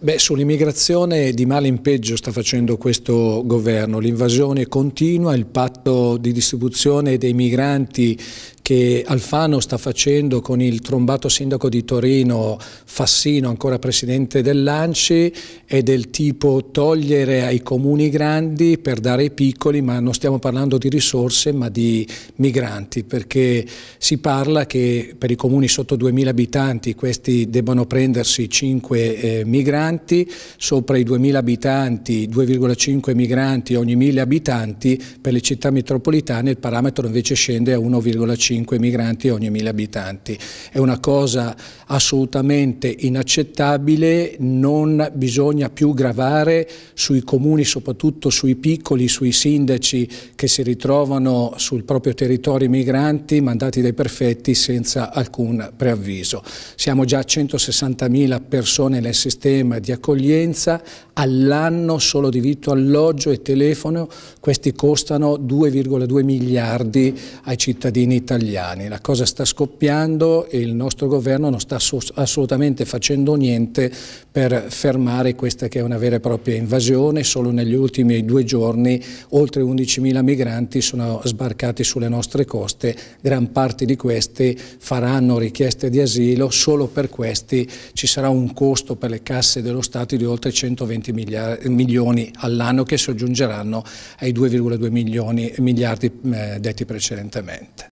Beh, sull'immigrazione di male in peggio sta facendo questo governo, l'invasione continua, il patto di distribuzione dei migranti che Alfano sta facendo con il trombato sindaco di Torino, Fassino, ancora presidente dell'Anci, è del tipo togliere ai comuni grandi per dare ai piccoli, ma non stiamo parlando di risorse ma di migranti, perché si parla che per i comuni sotto 2.000 abitanti questi debbano prendersi 5 eh, migranti, sopra i 2.000 abitanti 2,5 migranti ogni 1.000 abitanti, per le città metropolitane il parametro invece scende a 1,5 5 migranti ogni 1000 abitanti. È una cosa assolutamente inaccettabile, non bisogna più gravare sui comuni, soprattutto sui piccoli, sui sindaci che si ritrovano sul proprio territorio i migranti mandati dai prefetti senza alcun preavviso. Siamo già a 160.000 persone nel sistema di accoglienza, all'anno solo diritto alloggio e telefono, questi costano 2,2 miliardi ai cittadini italiani italiani, la cosa sta scoppiando e il nostro governo non sta assolutamente facendo niente per fermare questa che è una vera e propria invasione, solo negli ultimi due giorni oltre 11.000 migranti sono sbarcati sulle nostre coste, gran parte di questi faranno richieste di asilo, solo per questi ci sarà un costo per le casse dello Stato di oltre 120 milioni all'anno che si aggiungeranno ai 2,2 miliardi eh, detti precedentemente.